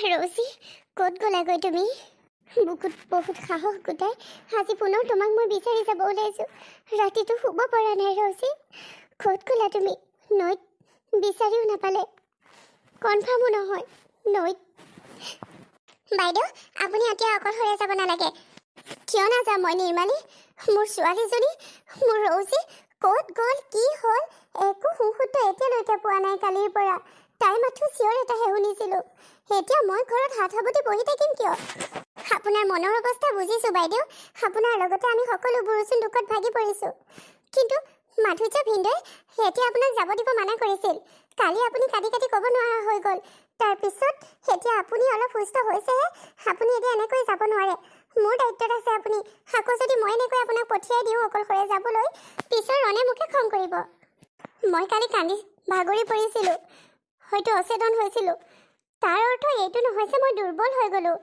ৰচি ক'ত গ'লাগৈ তুমি বুকুত বহুত সাহস গোটাই আজি পুনৰ তোমাক মই বিচাৰি যাব ওলাইছোঁ ৰাতিটো শুব পৰা নাই ৰচি ক'ত গ'লা তুমি নৈত বিচাৰিও নাপালে কনফাৰ্মো নহয় নৈত বাইদেউ আপুনি এতিয়া অকলশৰীয়া যাব নালাগে কিয় নাযাওঁ মই নিৰ্মালী মোৰ ছোৱালীজনী মোৰ ৰচি ক'ত গ'ল কি হ'ল একো সুখতো এতিয়ালৈকে পোৱা নাই কালিৰ পৰা তাই মাথো চিঞৰ এটাহে শুনিছিলো এতিয়া মই ঘৰত হাত সাৱতি বহি থাকিম কিয় আপোনাৰ মনৰ অৱস্থা বুজিছো বাইদেউ আপোনাৰ লগতে আমি সকলোবোৰচোন দুখত ভাগি পৰিছো কিন্তু মাধুৰ্য ভিন্দুৱে এতিয়া আপোনাক যাব দিব মানা কৰিছিল কালি আপুনি কাটি কাটি ক'ব নোৱাৰা হৈ গ'ল তাৰপিছত এতিয়া আপুনি অলপ সুস্থ হৈছেহে আপুনি এতিয়া এনেকৈ যাব নোৱাৰে মোৰ দায়িত্বত আছে আপুনি আকৌ যদি মই এনেকৈ আপোনাক পঠিয়াই দিওঁ অকলশৰে যাবলৈ পিছৰ ৰণে মোকে খং কৰিব মই কালি কান্দি ভাগৰি পৰিছিলোঁ হয়তো অচেতন হৈছিলোঁ তাৰ অৰ্থ এইটো নহয় যে মই দুৰ্বল হৈ গ'লোঁ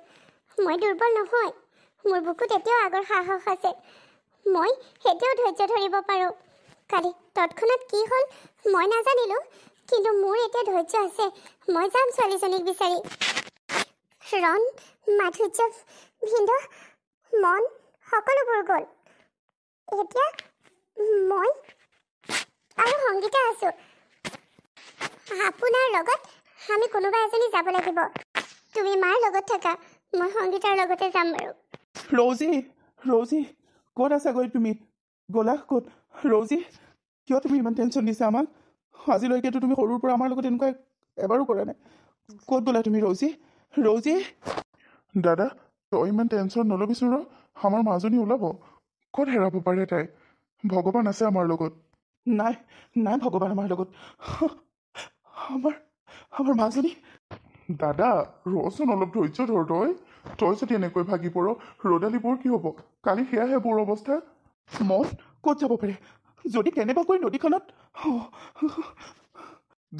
মই দুৰ্বল নহয় মোৰ বুকুত এতিয়াও আগৰ সাহস আছে মই সেতিয়াও ধৈৰ্য ধৰিব পাৰোঁ কালি তৎক্ষণাত কি হ'ল মই নাজানিলোঁ কিন্তু মোৰ এতিয়া ধৈৰ্য আছে মই যাম ছোৱালীজনীক বিচাৰি ৰণ মাধুৰ্য ভিন্দ মন সকলোবোৰ গ'ল এতিয়া মই আৰু সংগীতা আছোঁ আপোনাৰ লগত আমি কোনোবা এজনী যাব লাগিব তুমি মাৰ লগত থাকা মই সংগীতাৰ লগতে যাম বাৰু ৰজি ৰজি ক'ত আছাগৈ তুমি গলা ক'ত ৰজি কিয় তুমি ইমান টেনশ্যন দিছা আমাক আজিলৈকেতো তুমি সৰুৰ পৰা আমাৰ লগত এনেকুৱা এবাৰো কৰা নাই ক'ত গ'লা তুমি ৰজি ৰজি দাদা তই ইমান টেনশ্যন নল'বিচোন ৰ আমাৰ মাজনী ওলাব ক'ত হেৰাব পাৰে তাই ভগৱান আছে আমাৰ লগত নাই নাই ভগৱান আমাৰ লগত আমাৰ মাজনী দাদা ৰচোন অলপ ধৈৰ্য ধৰ তই তই যদি এনেকৈ ভাগি পৰ ৰ'দালিবোৰ কি হ'ব কালি সেয়াহে বোৰ অৱস্থা মন ক'ত যাব পাৰে যদি কেনেবাকৈ নদীখনত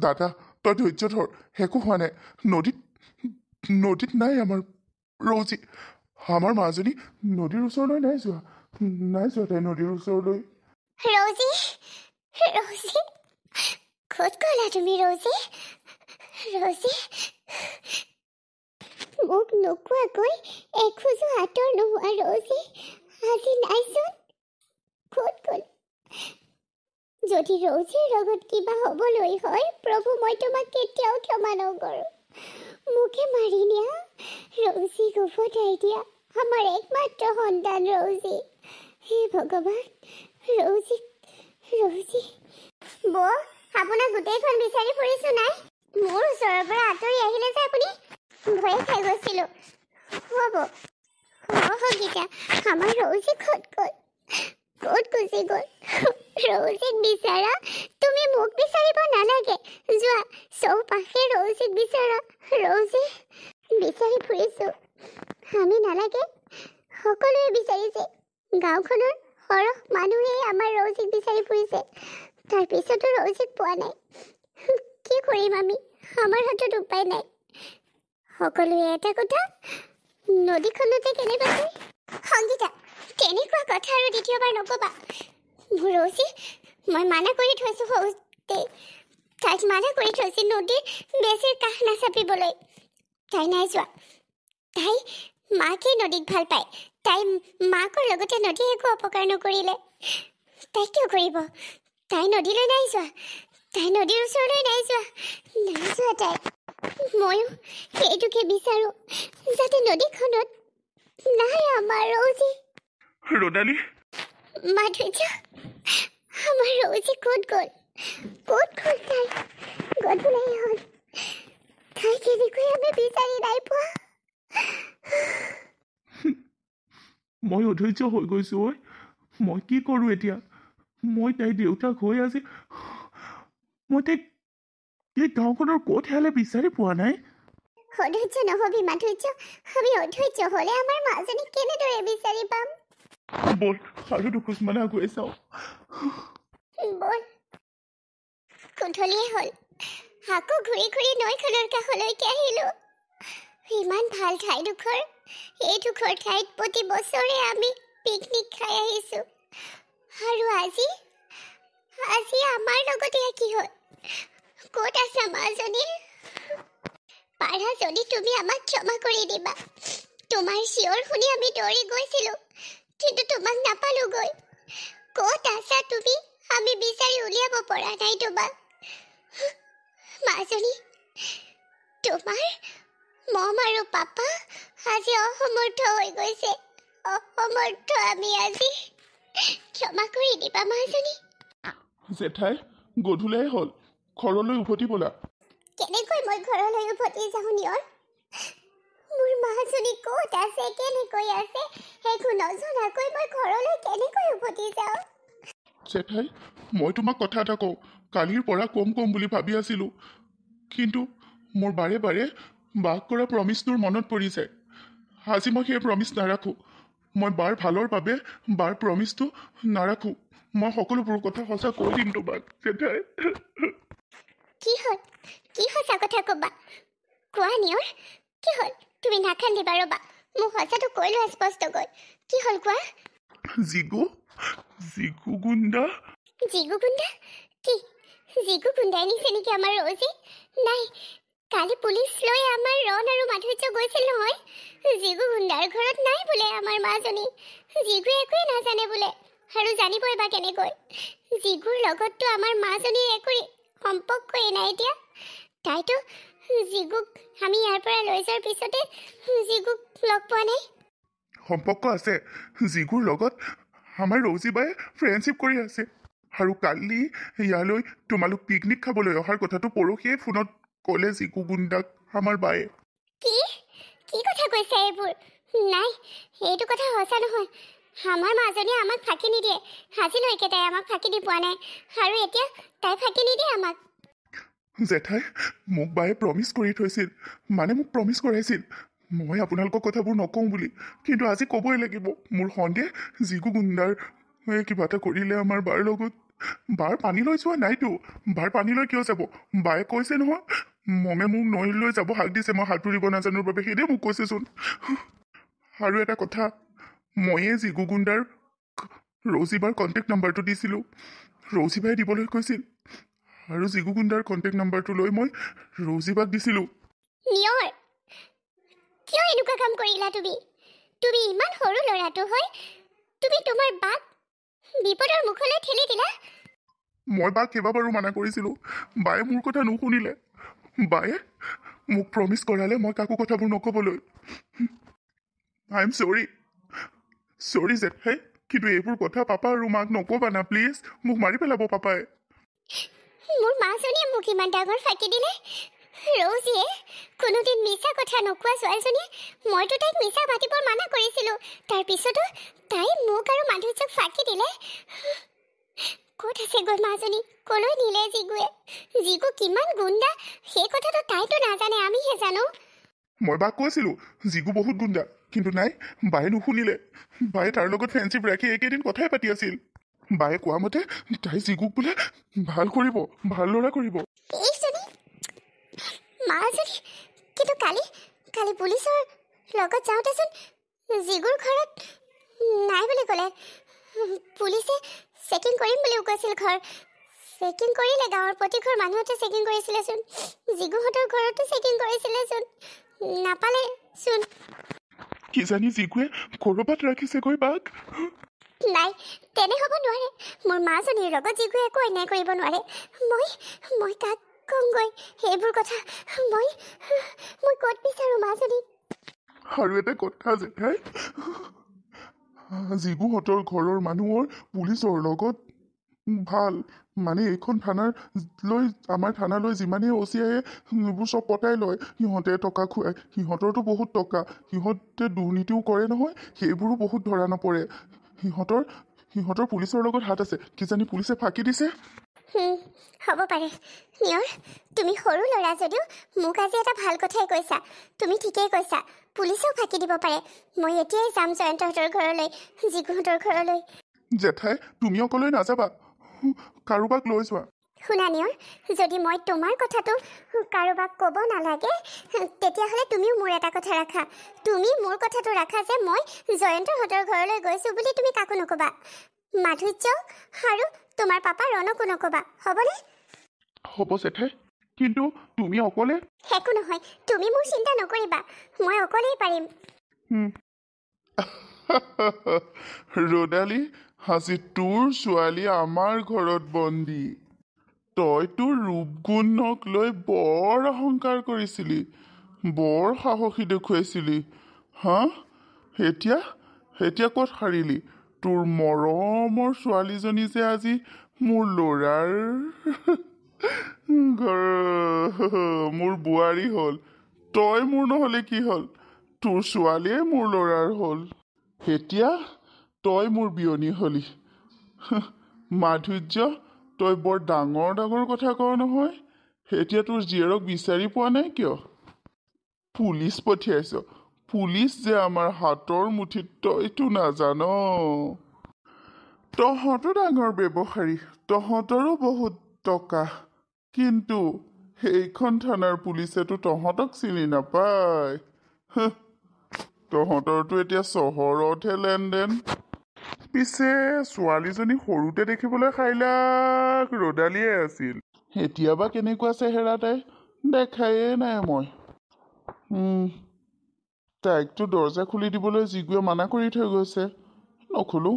দাদা তই ধৈৰ্য ধৰ একো হোৱা নাই নদীত নদীত নাই আমাৰ ৰজি আমাৰ মাজনী নদীৰ ওচৰলৈ নাই যোৱা নাই যোৱা তাই নদীৰ ওচৰলৈ খোঁজ কৰিলা তুমি ৰজি ৰজি মোক নোকোৱাকৈ এখোজো আঁতৰ নোহোৱা ৰজি আজি নাইচোন ক'ত গ'ল যদি ৰজিৰ লগত কিবা হ'বলৈ হয় প্ৰভু মই তোমাক কেতিয়াও ক্ষমা নকৰোঁ মোকে মাৰি নিয়া ৰজি গোফতাই দিয়া আমাৰ একমাত্ৰ সন্তান ৰজি হে ভগৱান ৰজি ৰজি বৌ আপোনাক গোটেইখন বিচাৰি ফুৰিছো নাই মোৰ ওচৰৰ পৰা আহিলে যে আপুনি ভয়ে খাই গৈছিলো হ'ব সংগীতা আমাৰ ৰৌজি ক'ত গ'ল ক'ত গুচি গ'ল ৰৌজিক বিচাৰা তুমি মোক বিচাৰিব নালাগে যোৱা চৌপাশে ৰৌজিক বিচাৰা ৰৌজি বিচাৰি ফুৰিছো আমি নালাগে সকলোৱে বিচাৰিছে গাঁওখনৰ সৰহ মানুহেই আমাৰ ৰৌজিক বিচাৰি ফুৰিছে তাৰপিছতো ৰজিক পোৱা নাই কি কৰিম আমি আমাৰ হাতত উপায় নাই সকলোৱে এটা কথা নদীখনতে কেনেবা সংগীতা তেনেকুৱা কথা আৰু দ্বিতীয়বাৰ নক'বা মোৰ ৰজি মই মানা কৰি থৈছোঁ সৌতে তাইক মানা কৰি থৈছে নদীৰ বেছি কাহ নাচাপিবলৈ তাই নাই যোৱা তাই মাকেই নদীক ভাল পায় তাই মাকৰ লগতে নদীয়ে একো অপকাৰ নকৰিলে তাই কিয় কৰিব তাই নদীলৈ নাই যোৱা তাই নদীৰ ওচৰলৈ নাই যোৱা নাই যোৱা তাই ময়ো সেইটোকে বিচাৰো যাতে নদীখনত নাই আমাৰ ৰজি ৰদালি মাধুৰ্য আমাৰ ৰজি ক'ত গ'ল ক'ত গ'ল তাই গধূলাই হ'ল তাই কেনেকৈ আমি বিচাৰি নাই পোৱা মই অধৈৰ্য হৈ গৈছো ঐ মই কি কৰো এতিয়া মই তাইৰ দেউতাক হৈ আজি মই তাইক এই গাঁওখনৰ ক'ত হেলে বিচাৰি পোৱা নাই সধৈৰ্য নহবি মাধুৰ্য আমি অধৈৰ্য হলে আমাৰ মাজনী কেনেদৰে বিচাৰি পাম বল আৰু দুখোজ মানে আগুৱাই চাওঁ বল গধূলিয়ে হ'ল আকৌ ঘূৰি ঘূৰি নৈখনৰ কাষলৈকে আহিলোঁ ইমান ভাল ঠাইডোখৰ এইডোখৰ ঠাইত প্ৰতি বছৰে আমি পিকনিক খাই আহিছোঁ আৰু আজি আজি আমাৰ লগতে কি হ'ল ক'ত আছা মাজনী পাৰা যদি তুমি আমাক ক্ষমা কৰি দিবা তোমাৰ চিঞৰ শুনি আমি দৌৰি গৈছিলোঁ কিন্তু তোমাক নাপালোঁগৈ ক'ত আছা তুমি আমি বিচাৰি উলিয়াব পৰা নাই তোমাক মাজনী তোমাৰ মম আৰু পাপা আজি অসমৰ্থ হৈ গৈছে অসমৰ্থ আমি আজি ক্ষমা কৰি দিবা মাজনী জেঠাই গধূলাই হ'ল ঘৰলৈ উভতি বলা কেনেকৈ মই ঘৰলৈ উভতি তোমাক কথা এটা কওঁ কালিৰ পৰা কম কম বুলি ভাবি আছিলোঁ কিন্তু মোৰ বাৰে বাৰে বাস কৰা প্ৰমিছটোৰ মনত পৰি যায় আজি মই সেই প্ৰমিছ নাৰাখোঁ মই বাৰ ভালৰ বাবে বাৰ প্ৰমিছটো নাৰাখো মই সকলোবোৰ কথা সঁচা কৈ দিম তোমাক জেঠাই কি হ'ল কি সঁচা কথা ক'বা কোৱা নিয়ৰ কি হ'ল তুমি নাখান্দিবা ৰবা মোক সঁচাটো কৈ লোৱা স্পষ্টকৈ কি হ'ল কোৱা জিগু জিগু গুণ্ডা জিগু গুণ্ডা কি জিগু গুণ্ডাই নিছে নেকি আমাৰ ৰজি নাই কালি পুলিচ লৈ আমাৰ ৰণ আৰু মাধুৰ্য গৈছিল নহয় জিগু গুণ্ডাৰ ঘৰত নাই বোলে আমাৰ মাজনী জিগুৱে একোৱেই নাজানে বোলে আৰু জানিব এবাৰ কেনেকৈ জিগুৰ লগততো আমাৰ মাজনীৰ একোৰে সম্পৰ্কই নাই এতিয়া তাইতো জিগুক আমি ইয়াৰ পৰা লৈ যোৱাৰ পিছতে জিগুক লগ পোৱা নাই সম্পৰ্ক আছে জিগুৰ লগত আমাৰ ৰজিবায়ে ফ্ৰেণ্ডশ্বিপ কৰি আছে আৰু কালি ইয়ালৈ তোমালোক পিকনিক খাবলৈ অহাৰ কথাটো পৰহিয়ে ফোনত কলে যি কুকুন্দাক আমাৰ বায়ে কি কি কথা কৈছে এইবোৰ নাই এইটো কথা সঁচা নহয় আমাৰ মাজনী আমাক ফাঁকি নিদিয়ে আজিলৈকে তাই আমাক ফাঁকি দি পোৱা নাই আৰু এতিয়া তাই ফাঁকি নিদিয়ে আমাক জেঠাই মোক বায়ে প্ৰমিচ কৰি থৈছিল মানে মোক প্ৰমিচ কৰাইছিল মই আপোনালোকৰ কথাবোৰ নকওঁ বুলি কিন্তু আজি ক'বই লাগিব মোৰ সন্দেহ জিকু গুণ্ডাৰ কিবা এটা কৰিলে আমাৰ বাৰ লগত বাৰ পানী লৈ যোৱা নাইতো বাৰ পানীলৈ কিয় যাব বায়ে কৈছে নহয় মমে মোক নৈলৈ যাব হাক দিছে মই সাঁতুৰিব নাজানোৰ বাবে সেইদৰে মোক কৈছেচোন আৰু এটা কথা ময়ে জিগু গুণ্ডাৰ ৰজিবাৰ কণ্টেক্ট নম্বৰটো দিছিলোঁ ৰজিবাই দিবলৈ কৈছিল আৰু জিগু গুণ্ডাৰ কণ্টেক্ট নাম্বাৰটো লৈ মই ৰজিবাক দিছিলোঁ কিয় এনেকুৱা কাম কৰিলা তুমি তুমি ইমান সৰু ল'ৰাটো হয় তুমি তোমাৰ বাক বিপদৰ মুখলৈ ঠেলি দিলে মই বাক কেইবাবাৰো মানা কৰিছিলোঁ বায়ে মোৰ কথা নুশুনিলে বায়ে মোক প্ৰমিছ কৰালে মই কাকো কথাবোৰ নক'বলৈ আই এম চৰি চৰি জেঠাই কিন্তু এইবোৰ কথা পাপা আৰু মাক নক'বা না প্লিজ মোক মাৰি পেলাব পাপাই মোৰ মাজনীয়ে মোক ইমান ডাঙৰ ফাঁকি দিলে ৰৌজীয়ে কোনোদিন মিছা কথা নোকোৱা ছোৱালীজনীয়ে মইতো তাইক মিছা পাতিবৰ মানা কৰিছিলোঁ তাৰপিছতো তাই মোক আৰু মাধুৰ্যক ফাঁকি দিলে ক'ত আছেগৈ মাজনী ক'লৈ নিলে জিগুৱে জিগু কিমান গুণ্ডা সেই কথাটো তাইতো নাজানে আমিহে জানো মই বা কৈছিলো জিগু বহুত গুণ্ডা কিন্তু নাই বায়ে নুশুনিলে বায়ে তাৰ লগত ফ্ৰেণ্ডশ্বিপ ৰাখি এইকেইদিন কথাই পাতি আছিল বায়ে কোৱা মতে তাই জিগুক বোলে ভাল কৰিব ভাল ল'ৰা কৰিব মাজনী কিন্তু কালি কালি পুলিচৰ লগত যাওঁতেচোন জিগুৰ ঘৰত নাই বুলি ক'লে পুলিচে চেকিং কৰিম বুলিও কৈছিল ঘৰ চেকিং কৰিলে গাঁৱৰ প্ৰতিঘৰ মানুহতে চেকিং কৰিছিলেচোন জিগুহঁতৰ ঘৰতো চেকিং কৰিছিলেচোন নাপালে চোন কি জানি জিগুৱে ক'ৰবাত ৰাখিছেগৈ বাঘ নাই তেনে হ'ব নোৱাৰে মোৰ মাজনীৰ লগত জিগুৱে একো এনে কৰিব নোৱাৰে মই মই কাক ক'মগৈ সেইবোৰ কথা মই মই ক'ত বিচাৰোঁ মাজনী আৰু এটা কথা জেঠাই যিবোৰহঁতৰ ঘৰৰ মানুহৰ পুলিচৰ লগত ভাল মানে এইখন থানাৰ লৈ আমাৰ থানালৈ যিমানেই অ' চি আইয়ে এইবোৰ চব পতাই লয় সিহঁতে টকা খুৱায় সিহঁতৰতো বহুত টকা সিহঁতে দুৰ্নীতিও কৰে নহয় সেইবোৰো বহুত ধৰা নপৰে সিহঁতৰ সিহঁতৰ পুলিচৰ লগত হাত আছে কিজানি পুলিচে ফাঁকি দিছে হ'ব পাৰে নিয়ৰ তুমি সৰু ল'ৰা যদিও মোক আজি এটা ভাল কথাই কৈছা তুমি ঠিকেই কৈছা পুলিচেও ফাঁকি দিব পাৰে মই এতিয়াই যাম জয়ন্তহঁতৰ ঘৰলৈ জিকুহঁতৰ ঘৰলৈ জেঠাই তুমি অকলৈ নাযাবা কাৰোবাক লৈ যোৱা শুনা নিয়ৰ যদি মই তোমাৰ কথাটো কাৰোবাক ক'ব নালাগে তেতিয়াহ'লে তুমিও মোৰ এটা কথা ৰাখা তুমি মোৰ কথাটো ৰাখা যে মই জয়ন্তহঁতৰ ঘৰলৈ গৈছোঁ বুলি তুমি কাকো নক'বা মাধুৰ্য আৰু তোমাৰ পাপা ৰণকো নকবা হবনে হব জেঠে কিন্তু তুমি অকলে একো নহয় তুমি মোৰ চিন্তা নকৰিবা মই অকলেই পাৰিম ৰদালি আজি তোৰ ছোৱালী আমাৰ ঘৰত বন্দী তই তোৰ ৰূপ গুণক লৈ বৰ অহংকাৰ কৰিছিলি বৰ সাহসী দেখুৱাইছিলি হা এতিয়া এতিয়া ক'ত সাৰিলি তোৰ মৰমৰ ছোৱালীজনী যে আজি মোৰ ল'ৰাৰ মোৰ বোৱাৰী হ'ল তই মোৰ নহ'লে কি হ'ল তোৰ ছোৱালীয়ে মোৰ ল'ৰাৰ হ'ল এতিয়া তই মোৰ বিয়নী হ'লি মাধুৰ্য তই বৰ ডাঙৰ ডাঙৰ কথা ক নহয় এতিয়া তোৰ জীয়েৰক বিচাৰি পোৱা নাই কিয় পুলিচ পঠিয়াইছ পুলিচ যে আমাৰ হাতৰ মুঠিত এইটো নাজান তহঁতো ডাঙৰ ব্যৱসায়ী তহঁতৰো বহুত টকা কিন্তু সেইখন থানাৰ পুলিচেতো তহঁতক চিনি নাপায় তহঁতৰতো এতিয়া চহৰতহে লেনদেন পিছে ছোৱালীজনী সৰুতে দেখিবলৈ খাইলাক ৰ'দালিয়ে আছিল এতিয়াবা কেনেকুৱা চেহেৰা তাই দেখায়ে নাই মই 嗯。Mm. তাইকটো দৰ্জা খুলি দিবলৈ জিগুৱে মানা কৰি থৈ গৈছে নখোলোঁ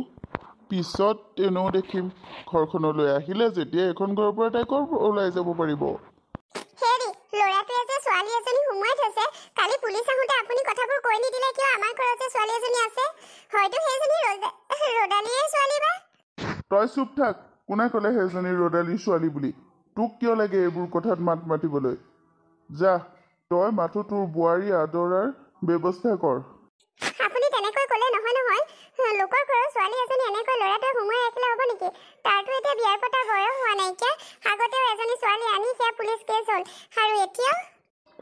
পিছত তেওঁ দেখিম ঘৰখনলৈ আহিলে যেতিয়া এখন ঘৰৰ পৰা তাই ক'ৰ ওলাই যাব পাৰিব কোনে ক'লে সেইজনী ৰদালীৰ ছোৱালী বুলি তোক কিয় লাগে এইবোৰ কথাত মাত মাতিবলৈ যা তই মাথো তোৰ বোৱাৰী আদৰাৰ ব্যৱস্থা কৰ আপুনি তেনেকৈ ক'লে নহয় নহয় লোকৰ ঘৰৰ ছোৱালী এজনী এনেকৈ ল'ৰাটোৱে সোমোৱাই ৰাখিলে হ'ব নেকি তাৰতো এতিয়া বিয়াৰ পতা বয়স হোৱা নাইকিয়া আগতেও এজনী ছোৱালী আনি সেয়া পুলিচ কেছ হ'ল আৰু এতিয়া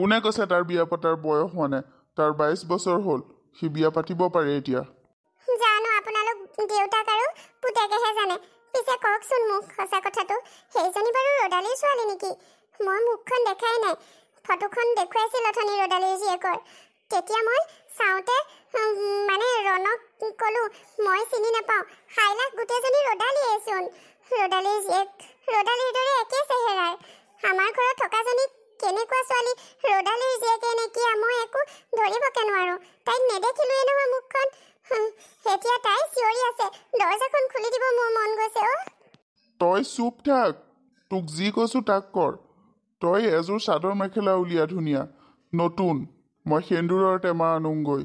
কোনে কৈছে তাৰ বিয়া পতাৰ বয়স হোৱা নাই তাৰ বাইছ বছৰ হ'ল সি বিয়া পাতিব পাৰে এতিয়া জানো আপোনালোক দেউতাক আৰু পুতেকেহে জানে পিছে কওকচোন মোক সঁচা কথাটো সেইজনী বাৰু ৰ'দালিৰ ছোৱালী নেকি মই মুখখন দেখাই নাই ফটোখন দেখুৱাইছিল অথনি ৰ'দালিৰ জীয়েকৰ তেতিয়া মই চাওঁতে মানে ৰণক ক'লোঁ মই চিনি নাপাওঁ হাইলাক গোটেইজনী ৰ'দালীয়েচোন ৰ'দালী ৰ'দালীৰ দৰে একে চেহেৰাৰ আমাৰ ঘৰত থকাজনী কেনেকুৱা ছোৱালী ৰ'দালীৰ জীয়েকে নেকিয়া মই একো ধৰিবকে নোৱাৰোঁ তাইক নেদেখিলোৱেই নহয় মুখখন এতিয়া তাই চিঞৰি আছে দৰ্জাখন খুলি দিব মোৰ মন গৈছে অ' তই চুপ থাক তোক যি কৈছোঁ তাক কৰ তই এযোৰ চাদৰ মেখেলা উলিয়া ধুনীয়া নতুন মই সেন্দুৰৰ টেমা আনোগৈ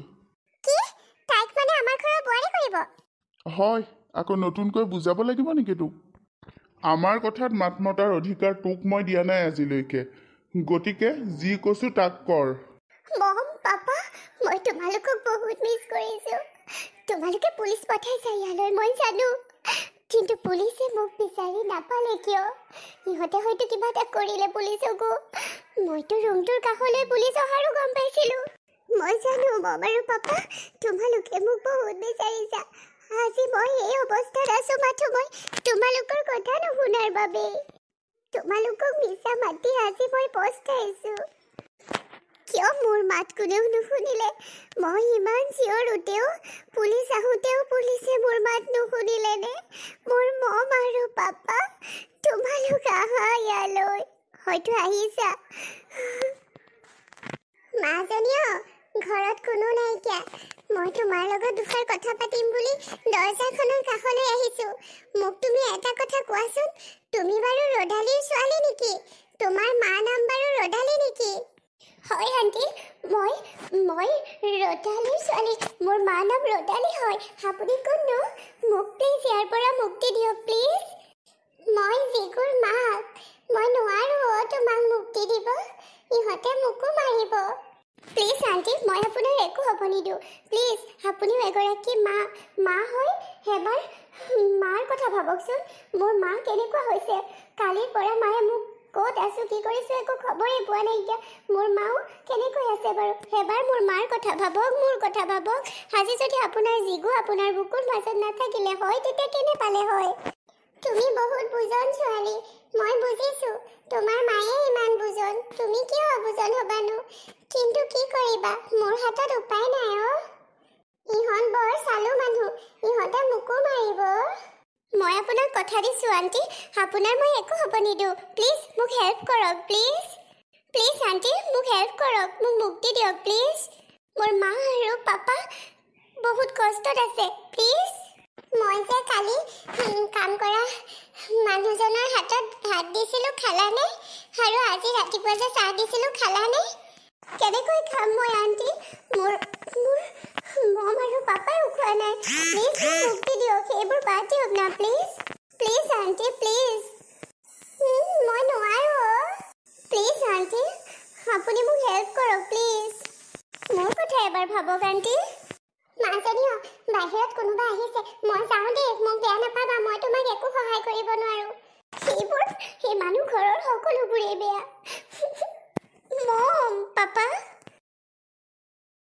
হয় আকৌ নতুনকৈ বুজাব লাগিব নেকি তোক আমাৰ কথাত মাত মতাৰ অধিকাৰ তোক মই দিয়া নাই আজিলৈকে গতিকে যি কৈছো তাক কৰ পুলিচ পঠাইছে ইয়ালৈ মই জানো কিন্তু পুলিচে মোক বিচাৰি নাপালে কিয় সিহঁতে হয়তো কিবা এটা কৰিলে পুলিচক মইতো ৰুমটোৰ কাষলৈ পুলিচ অহাৰো গম পাইছিলোঁ মই জানো মম আৰু পাপা তোমালোকে মোক বহুত বিচাৰিছা আজি মই এই অৱস্থাত আছো মাথো মই তোমালোকৰ কথা নুশুনাৰ বাবে তোমালোকক মিছা মাতি আজি মই পস্তাইছোঁ কিয় মোৰ মাত কোনেও নুশুনিলে মই ইমান চিঞৰ উঠেও পুলিচ আহোঁতেও পুলিচে মোৰ মাত নুশুনিলেনে মোৰ মম আৰু পাপা তোমালোক আহা ইয়ালৈ হয়তো আহিছা মাজনীয় ঘৰত কোনো নাইকিয়া মই তোমাৰ লগত দুষাৰ কথা পাতিম বুলি দৰ্জাখনৰ কাষলৈ আহিছোঁ মোক তুমি এটা কথা কোৱাচোন তুমি বাৰু ৰ'দালিৰ ছোৱালী নেকি তোমাৰ মা নাম বাৰু ৰ'দালি নেকি হয় আণ্টি মই মই ৰতালীৰ ছোৱালী মোৰ মাৰ নাম ৰতালী হয় আপুনি কোনো মোক প্লিজ ইয়াৰ পৰা মুক্তি দিয়ক প্লিজ মই জিকুৰ মাক মই নোৱাৰোঁ তোমাক মুক্তি দিব ইহঁতে মোকো মাৰিব প্লিজ আণ্টি মই আপোনাৰ একো হ'ব নিদিওঁ প্লিজ আপুনিও এগৰাকী মা মা হৈ সেইবাৰ মাৰ কথা ভাবকচোন মোৰ মা কেনেকুৱা হৈছে কালিৰ পৰা মায়ে মোক ক'ত আছো কি কৰিছো একো খবৰেই পোৱা নাইকিয়া মোৰ মাও কেনেকৈ আছে বাৰু সেইবাৰ মোৰ মাৰ কথা ভাবক মোৰ কথা ভাবক আজি যদি আপোনাৰ যিগো আপোনাৰ বুকুত মাজত নাথাকিলে হয় তেতিয়া কেনে পালে হয় তুমি বহুত বুজন ছোৱালী মই বুজিছোঁ তোমাৰ মায়ে ইমান বুজন তুমি কিয় অবুজন হ'বানো কিন্তু কি কৰিবা মোৰ হাতত উপায় নাই অ' কথা দিছোঁ আণ্টি আপোনাৰ মই একো হ'ব নিদিওঁ প্লিজ মোক হেল্প কৰক প্লিজ প্লিজ আণ্টি মোক হেল্প কৰক মোক মুক্তি দিয়ক প্লিজ মোৰ মা আৰু পাপা বহুত কষ্টত আছে প্লিজ মই যে কালি কাম কৰা মানুহজনৰ হাতত ভাত দিছিলোঁ খালানে আৰু আজি ৰাতিপুৱা যে চাহ দিছিলোঁ খালানে কেনেকৈ খাম মই আণ্টি মোৰ মোৰ মম আৰু পাপাই উখোৱা নাই প্লিজ মুক্তি দিয়ক সেইবোৰ বাদ দিয়ক না প্লিজ